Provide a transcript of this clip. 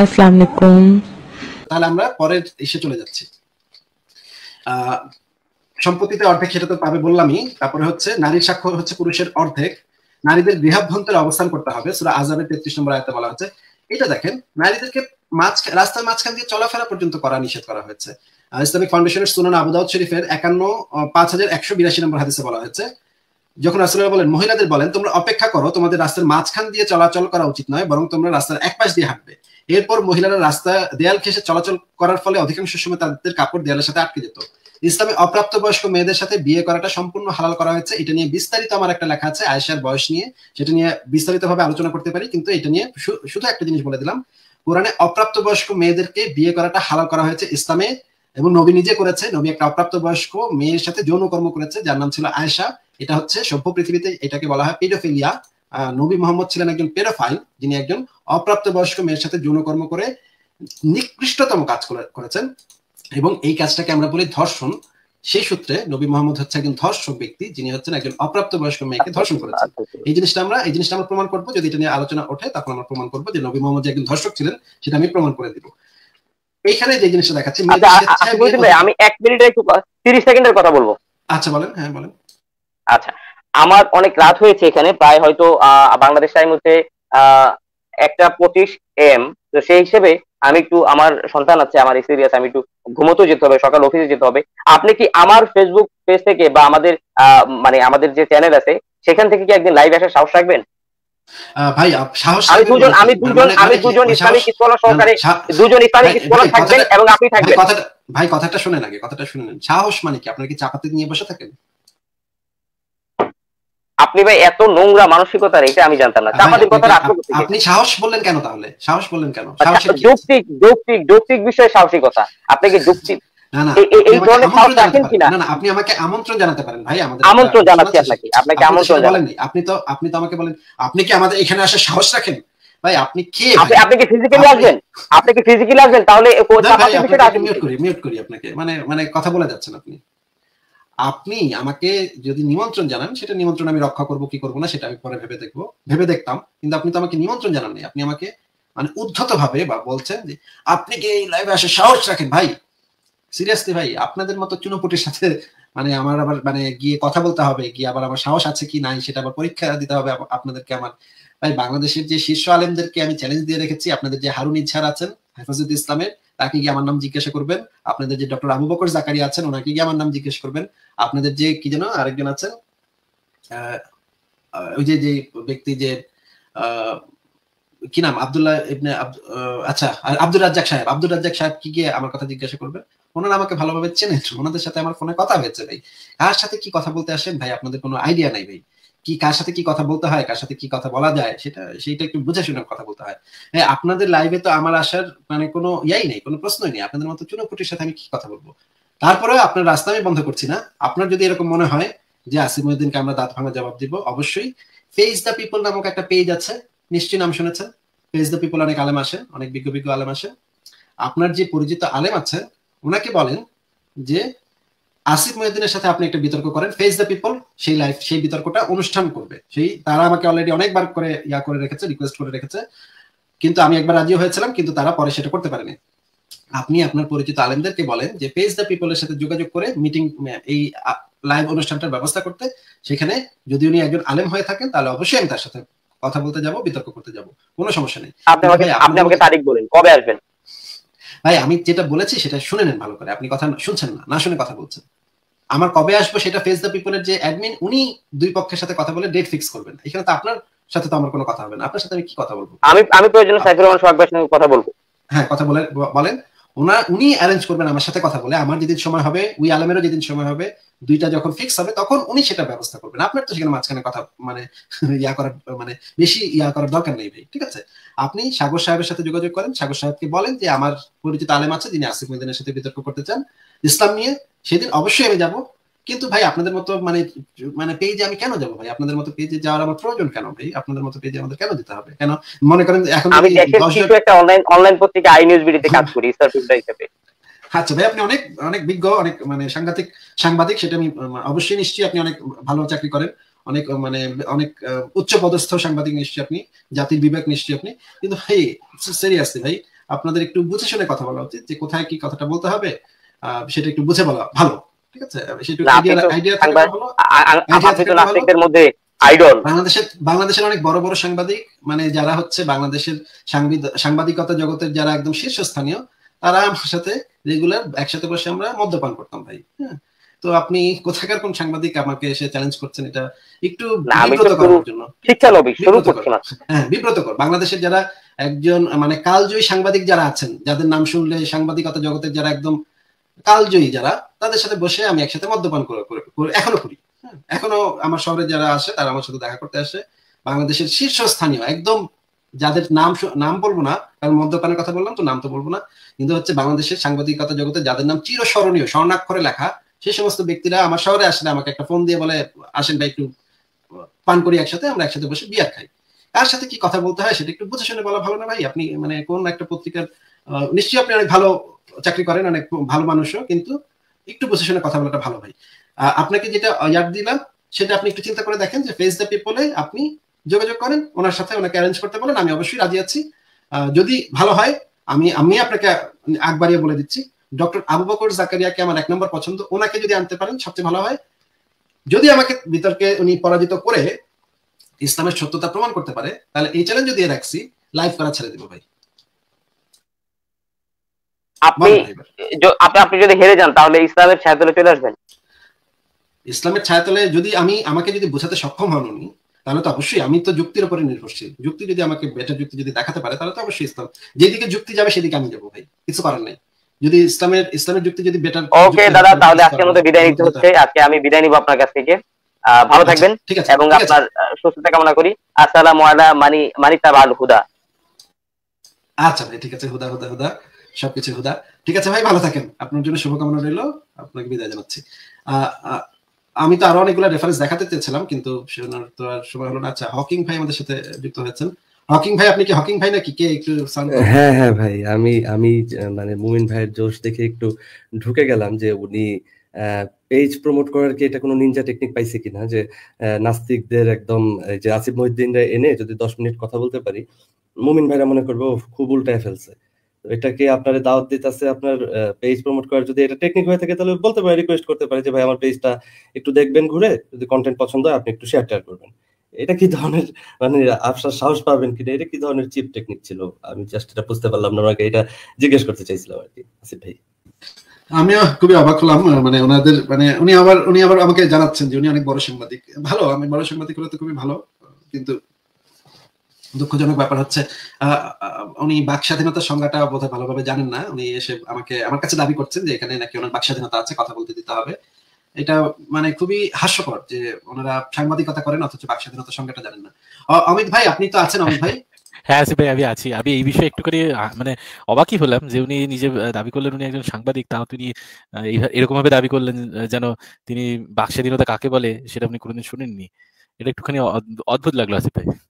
আসসালামু আলাইকুম তাহলে আমরা পরের চলে যাচ্ছি সম্পত্তিতে অর্ধেক সেটা তো পাবে বললামই তারপরে হচ্ছে নারীর হচ্ছে পুরুষের অর্ধেক নারীদের গৃহাভ্যন্তরে অবস্থান করতে হবে সুরা আজাবের তেত্রিশ নম্বর আয়তে বলা হচ্ছে এটা দেখেন নারীদেরকে রাস্তার মাঝখান দিয়ে চলাফেরা পর্যন্ত করা নিষেধ করা হয়েছে ইসলামিক ফাউন্ডেশনের সুনান আবুদাউদ শরীফের একান্ন পাঁচ হাজার একশো বিরাশি নম্বর হাদিসে বলা হয়েছে যখন রাসুল্লাহ বলেন মহিলাদের বলেন তোমরা অপেক্ষা করো তোমাদের রাস্তার মাঝখান দিয়ে চলাচল করা উচিত নয় বরং তোমরা রাস্তার এক পাশ দিয়ে হাঁটবে এরপর মহিলারা রাস্তা দেয়াল ঘেসে চলাচল করার ফলে অধিকাংশ সময় তাদের কাপড় দেয়ালের সাথে আটকে যেত ইসলামে অপ্রাপ্ত বয়স্ক মেয়েদের সাথে বিয়ে করাটা সম্পূর্ণ হালাল করা হয়েছে এটা নিয়ে বিস্তারিত আমার একটা লেখা আছে আয়েশার বয়স নিয়ে সেটা নিয়ে বিস্তারিত ভাবে আলোচনা করতে পারি কিন্তু এটা নিয়ে শুধু একটা জিনিস বলে দিলাম কোরআনে অপ্রাপ্ত বয়স্ক মেয়েদেরকে বিয়ে করাটা হালাল করা হয়েছে ইসলামে এবং নবী নিজে করেছে নবী একটা অপ্রাপ্ত বয়স্ক মেয়ের সাথে যৌন কর্ম করেছে যার নাম ছিল আয়েশা এটা হচ্ছে সভ্য পৃথিবীতে এটাকে বলা হয় পিডোফিলিয়া নবী মোহাম্মদ ছিলেন একজন পেরোফাইল যিনি একজন অপ্রাপ্তবয়স্ক মেয়ের সাথে যৌনকর্ম করে নিকৃষ্টতম কাজ করেছেন এবং এই কাজটাকে আমরা বলি ধর্ষণ সেই সূত্রে নবী মোহাম্মদ হচ্ছে একজন ধর্ষক ব্যক্তি যিনি হচ্ছেন একজন অপ্রাপ্ত বয়স্ক মেয়েকে ধর্ষণ করেছেন এই জিনিসটা আমরা এই জিনিসটা আমরা প্রমাণ করবো যদি এটা নিয়ে আলোচনা ওঠে তখন আমরা প্রমাণ করবো যে নবী মোহাম্মদ একজন ধর্ষক ছিলেন সেটা আমি প্রমাণ করে দিব এইখানে যে জিনিসটা দেখাচ্ছি আচ্ছা, আচ্ছা, আচ্ছা, আমি এক মিনিটের 30 সেকেন্ডের কথা বলবো আচ্ছা বলেন হ্যাঁ বলেন আচ্ছা আমার অনেক রাত হয়েছে এখানে প্রায় হয়তো বাংলাদেশ টাইম হচ্ছে একটা পঁচিশ এম তো সেই হিসেবে আমি একটু আমার সন্তান আছে আমার সিরিয়াস আমি একটু ঘুমোতেও যেতে হবে সকাল অফিসে যেতে হবে আপনি কি আমার ফেসবুক পেজ থেকে বা আমাদের মানে আমাদের যে চ্যানেল আছে সেখান থেকে কি একদিন লাইভ আসার সাহস রাখবেন ভাই সাহস আমি দুজন আমি দুজন মানে, আমি মানে দুজন ইসলামিক স্কলার সহকারে দুজন ইসলামিক স্কলার থাকবেন এবং আপনি থাকবেন ভাই কথাটা শুনে লাগে কথাটা শুনে নেন সাহস মানে কি আপনার কি নিয়ে বসে থাকেন আপনি ভাই এত নোংরা মানসিকতার এটা আমি জানতাম না চাপাতির কথা আপনি সাহস বললেন কেন তাহলে সাহস বললেন কেন আচ্ছা, যৌক্তিক যৌক্তিক যৌক্তিক বিষয়ে সাহসিকতা আপনি জানাতে পারেন ভাই আমন্ত্রণ জানাচ্ছি আপনাকে আপনাকে আমন্ত্রণ আপনি তো আপনি তো আমাকে বলেন আপনি কি আমাদের এখানে সাহস রাখেন ভাই আপনি আপনি কি ফিজিক্যালি আপনি কি ফিজিক্যালি তাহলে মিউট করি মিউট করি আপনাকে মানে, মানে কথা বলে যাচ্ছেন আপনি আপনি আমাকে যদি নিমন্ত্রণ জানান সেটা নিমন্ত্রণ আমি রক্ষা করবো কি করবো না সেটা আমি পরে ভেবে দেখবো ভেবে দেখতাম কিন্তু আপনি তো আমাকে নিমন্ত্রণ জানান নাই আপনি আমাকে মানে উদ্ধত ভাবে বা বলছেন যে আপনি কি এই লাইভে আসে সাহস রাখেন ভাই সিরিয়াসলি ভাই আপনাদের মতো চুনোপুটির সাথে মানে আমার আবার মানে গিয়ে কথা বলতে হবে গিয়ে আবার আমার সাহস আছে কি নাই সেটা আবার পরীক্ষা দিতে হবে আপনাদেরকে আমার ভাই বাংলাদেশের যে শীর্ষ আলেমদেরকে আমি চ্যালেঞ্জ দিয়ে রেখেছি আপনাদের যে হারুন ইচ্ছার আছেন হেফাজত ইসলামের তাকে গিয়ে আমার নাম জিজ্ঞাসা করবেন আপনাদের যে ডক্টর আবু বকর জাকারি আছেন ওনাকে গিয়ে আমার নাম জিজ্ঞেস করবেন আপনাদের যে কি যেন আরেকজন আছেন ওই যে যে ব্যক্তি যে কি নাম আবদুল্লাহ ইবনে আচ্ছা আব্দুল রাজ্জাক সাহেব আব্দুল রাজ্জাক সাহেব কি গিয়ে আমার কথা জিজ্ঞাসা করবেন ওনারা আমাকে ভালোভাবে চেনেন ওনাদের সাথে আমার ফোনে কথা হয়েছে ভাই কার সাথে কি কথা বলতে আসেন ভাই আপনাদের কোনো আইডিয়া নাই ভাই কি কার সাথে কি কথা বলতে হয় কার সাথে কি কথা বলা যায় সেটা সেইটা একটু বুঝে শুনে কথা বলতে হয় হ্যাঁ আপনাদের লাইভে তো আমার আসার মানে কোনো ইয়াই নেই কোনো প্রশ্নই নেই আপনাদের মতো চুনোপুটির সাথে আমি কি কথা বলবো তারপরেও আপনার রাস্তা আমি বন্ধ করছি না আপনার যদি এরকম মনে হয় যে আসিম উদ্দিনকে আমরা দাঁত ভাঙা জবাব দিব অবশ্যই ফেস দ্য পিপল নামক একটা পেজ আছে নিশ্চয়ই নাম শুনেছেন ফেস দ্য পিপল অনেক আলেম আসে অনেক বিজ্ঞ বিজ্ঞ আলেম আসে আপনার যে পরিচিত আলেম আছে ওনাকে বলেন যে আসিফ মহিউদ্দিনের সাথে আপনি একটা বিতর্ক করেন ফেস দ্য পিপল সেই লাইফ সেই বিতর্কটা অনুষ্ঠান করবে সেই তারা আমাকে অলরেডি অনেকবার করে ইয়া করে রেখেছে রিকোয়েস্ট করে রেখেছে কিন্তু আমি একবার রাজি হয়েছিলাম কিন্তু তারা পরে সেটা করতে পারেনি আপনি আপনার পরিচিত আলেমদেরকে বলেন যে পেজ দ্য পিপলের সাথে যোগাযোগ করে মিটিং এই লাইভ অনুষ্ঠানটার ব্যবস্থা করতে সেখানে যদি উনি একজন আলেম হয়ে থাকেন তাহলে অবশ্যই আমি তার সাথে কথা বলতে যাব বিতর্ক করতে যাব কোনো সমস্যা নেই আপনি আপনি আমাকে তারিখ বলেন কবে আসবেন ভাই আমি যেটা বলেছি সেটা শুনে নেন ভালো করে আপনি কথা শুনছেন না না শুনে কথা বলছেন আমার কবে আসবো সেটা ফেস দ্য পিপলের যে অ্যাডমিন উনি দুই পক্ষের সাথে কথা বলে ডেট ফিক্স করবেন এখানে তো আপনার সাথে তো আমার কোনো কথা হবে না আপনার সাথে আমি কি কথা বলবো আমি আমি প্রয়োজনে আচ্ছা। সাইফুর রহমান সোহাগ ভাইয়ের সাথে কথা বলবো হ্যাঁ কথা বলে বলেন ওনা উনি অ্যারেঞ্জ করবেন আমার সাথে কথা বলে আমার যেদিন সময় হবে উই আলমেরও যেদিন সময় হবে দুইটা যখন ফিক্স হবে তখন উনি সেটা ব্যবস্থা করবেন আপনার তো সেখানে মাঝখানে কথা মানে ইয়া করার মানে বেশি ইয়া করার দরকার নেই ভাই ঠিক আছে আপনি সাগর সাহেবের সাথে যোগাযোগ করেন সাগর সাহেবকে বলেন যে আমার পরিচিত আলেম আছে যিনি আসিফ মদিনের সাথে বিতর্ক করতে চান ইসলাম নিয়ে সেদিন অবশ্যই আমি যাব কিন্তু ভাই আপনাদের মতো মানে মানে পেজে আমি কেন যাব ভাই আপনাদের মতো পেজে যাওয়ার আমার প্রয়োজন কেন ভাই আপনাদের মতো পেজে আমাদের কেন যেতে হবে কেন মনে করেন এখন আমি কিছু একটা অনলাইন অনলাইন পত্রিকা আই নিউজ বিডিতে কাজ করি স্যার সার্ভিসটা হিসেবে আচ্ছা ভাই আপনি অনেক অনেক বিজ্ঞ অনেক মানে সাংঘাতিক সাংবাদিক সেটা আমি অবশ্যই নিশ্চয়ই আপনি অনেক ভালো চাকরি করেন অনেক মানে অনেক উচ্চ পদস্থ সাংবাদিক নিশ্চয়ই আপনি জাতির বিবেক নিশ্চয়ই আপনি কিন্তু ভাই সিরিয়াসলি ভাই আপনাদের একটু বুঝে শুনে কথা বলা উচিত যে কোথায় কি কথাটা বলতে হবে সেটা একটু বুঝে বলা ভালো সেটা বাংলাদেশের অনেক বড় বড় সাংবাদিক মানে যারা হচ্ছে বাংলাদেশের সাংবাদিকতা জগতের যারা একদম শীর্ষস্থানীয় তারা আমার সাথে রেগুলার একসাথে বসে আমরা মদ্যপান করতাম ভাই হ্যাঁ? তো আপনি কোথাকার কোন সাংবাদিক আমাকে এসে চ্যালেঞ্জ করছেন এটা একটু বিব্রত করার জন্য হ্যাঁ বিব্রতকর বাংলাদেশের যারা একজন মানে কালজয়ী সাংবাদিক যারা আছেন যাদের নাম শুনলে সাংবাদিকতা জগতের যারা একদম কালজয়ী যারা তাদের সাথে বসে আমি একসাথে মদ্যপান এখনো করি হ্যাঁ, এখনো আমার শহরে যারা আসে তারা আমার সাথে দেখা করতে আসে বাংলাদেশের শীর্ষস্থানীয় একদম যাদের নাম নাম বলবো না কারণ মদ্যপানের কথা বললাম তো নাম তো বলবো না কিন্তু হচ্ছে বাংলাদেশের সাংবাদিকতা জগতে যাদের নাম চিরস্মরণীয় স্বর্ণাক্ষরে লেখা সেই সমস্ত ব্যক্তিরা আমার শহরে আসলে আমাকে একটা ফোন দিয়ে বলে আসেন ভাই একটু পান করি একসাথে আমরা একসাথে বসে বিয়ার খাই তার সাথে কি কথা বলতে হয় সেটা একটু বুঝে শুনে বলা ভালো না ভাই আপনি মানে কোন একটা পত্রিকার নিশ্চয়ই আপনি অনেক ভালো চাকরি করেন অনেক ভালো মানুষও কিন্তু একটু পজিশনে কথা বলাটা ভালো ভাই আপনাকে যেটা ইয়ার দিলাম সেটা আপনি একটু চিন্তা করে দেখেন যে ফেস দ্য পিপলে আপনি যোগাযোগ করেন ওনার সাথে ওনাকে অ্যারেঞ্জ করতে বলেন আমি অবশ্যই রাজি আছি যদি ভালো হয় আমি আমি আপনাকে আগ বাড়িয়ে বলে দিচ্ছি ডক্টর আবু বকর জাকারিয়াকে আমার এক নম্বর পছন্দ ওনাকে যদি আনতে পারেন সবচেয়ে ভালো হয় যদি আমাকে বিতর্কে উনি পরাজিত করে ইসলামের সত্যতা প্রমাণ করতে পারে তাহলে এই চ্যালেঞ্জ দিয়ে রাখছি লাইভ করা ছেড়ে দেবো ভাই আপনি আপনি আপনি যদি হেরে যান তাহলে ইসলামের ছায়াতলে চলে আসবেন ইসলামের ছায়াতলে যদি আমি আমাকে যদি বোঝাতে সক্ষম হন উনি তাহলে তো অবশ্যই আমি তো যুক্তির উপরে নির্ভরশীল যুক্তি যদি আমাকে বেটার যুক্তি যদি দেখাতে পারে তাহলে তো অবশ্যই ইসলাম যেদিকে যুক্তি যাবে সেদিকে আমি যাবো ভাই কিছু করার নাই যদি ইসলামের ইসলামের যুক্তি যদি বেটার ওকে দাদা তাহলে আজকের মতো বিদায় নিতে হচ্ছে আজকে আমি বিদায় নিব আপনার কাছ থেকে ভালো আচ্ছা, থাকবেন এবং আপনার সুস্থতা কামনা করি আসসালামু আলা মানি মানিতা আল হুদা আচ্ছা ভাই ঠিক আছে হুদা হুদা হুদা সবকিছু হুদা ঠিক আছে ভাই ভালো থাকেন আপনার জন্য শুভকামনা রইল আপনাকে বিদায় জানাচ্ছি আমি তো আরো অনেকগুলো রেফারেন্স দেখাতে চেয়েছিলাম কিন্তু তো আর সময় হলো না আচ্ছা হকিং ভাই আমাদের সাথে যুক্ত হয়েছেন হকিং ভাই আপনি কি হকিং ভাই নাকি কে একটু হ্যাঁ হ্যাঁ ভাই আমি আমি মানে মুমিন ভাইয়ের জোশ দেখে একটু ঢুকে গেলাম যে উনি পেজ প্রমোট করার কি এটা কোনো নিনজা টেকনিক পাইছে কিনা যে নাস্তিকদের একদম যে আসিফ মহিউদ্দিনরা এনে যদি দশ মিনিট কথা বলতে পারি মুমিন ভাইরা মনে করবো খুব উল্টায় ফেলছে এটাকে আপনার দাওয়াত দিতেছে আপনার পেজ প্রমোট করার যদি এটা টেকনিক হয়ে থাকে তাহলে বলতে পারে রিকোয়েস্ট করতে পারে যে ভাই আমার পেজটা একটু দেখবেন ঘুরে যদি কন্টেন্ট পছন্দ হয় আপনি একটু শেয়ার টেয়ার করবেন এটা কি ধরনের মানে আপনার সাহস পাবেন কিনা এটা কি ধরনের চিপ টেকনিক ছিল আমি জাস্ট এটা বুঝতে পারলাম না আমাকে এটা জিজ্ঞেস করতে চাইছিলাম আর কি আসিফ ভাই আমিও খুবই অবাক হলাম মানে ওনাদের মানে উনি আবার উনি আবার আমাকে জানাচ্ছেন যে উনি অনেক বড় সাংবাদিক ভালো আমি বড় সাংবাদিক হলে তো খুবই ভালো কিন্তু দুঃখজনক ব্যাপার হচ্ছে উনি বাক স্বাধীনতার সংজ্ঞাটা হয় ভালোভাবে জানেন না উনি এসে আমাকে আমার কাছে দাবি করছেন যে এখানে নাকি ওনার বাক স্বাধীনতা আছে কথা বলতে দিতে হবে এটা মানে খুবই হাস্যকর যে ওনারা সাংবাদিকতা করেন অথচ বাক স্বাধীনতা সংজ্ঞাটা জানেন না অমিত ভাই আপনি তো আছেন অমিত ভাই হ্যাঁ আছি ভাই আমি আছি আমি এই বিষয়ে একটু করে মানে অবাকই হলাম যে উনি নিজে দাবি করলেন উনি একজন সাংবাদিক তাও তিনি এরকম ভাবে দাবি করলেন যেন তিনি বাক স্বাধীনতা কাকে বলে সেটা আপনি কোনোদিন শুনেননি এটা একটুখানি অদ্ভুত লাগলো আসিফ ভাই